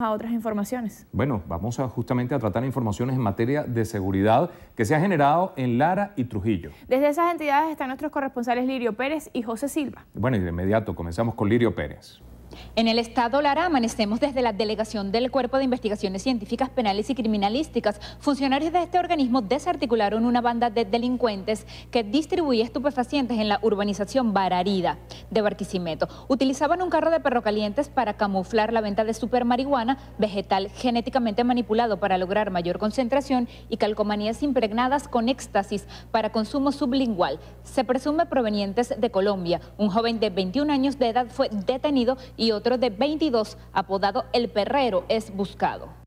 a otras informaciones. Bueno, vamos a justamente a tratar informaciones en materia de seguridad que se ha generado en Lara y Trujillo. Desde esas entidades están nuestros corresponsales Lirio Pérez y José Silva. Bueno, y de inmediato comenzamos con Lirio Pérez. En el estado Lara amanecemos desde la delegación del Cuerpo de Investigaciones Científicas Penales y Criminalísticas. Funcionarios de este organismo desarticularon una banda de delincuentes que distribuía estupefacientes en la urbanización Bararida de Barquisimeto. Utilizaban un carro de perro calientes para camuflar la venta de supermarihuana vegetal genéticamente manipulado para lograr mayor concentración y calcomanías impregnadas con éxtasis para consumo sublingual. Se presume provenientes de Colombia. Un joven de 21 años de edad fue detenido y otro de 22, apodado El Perrero, es buscado.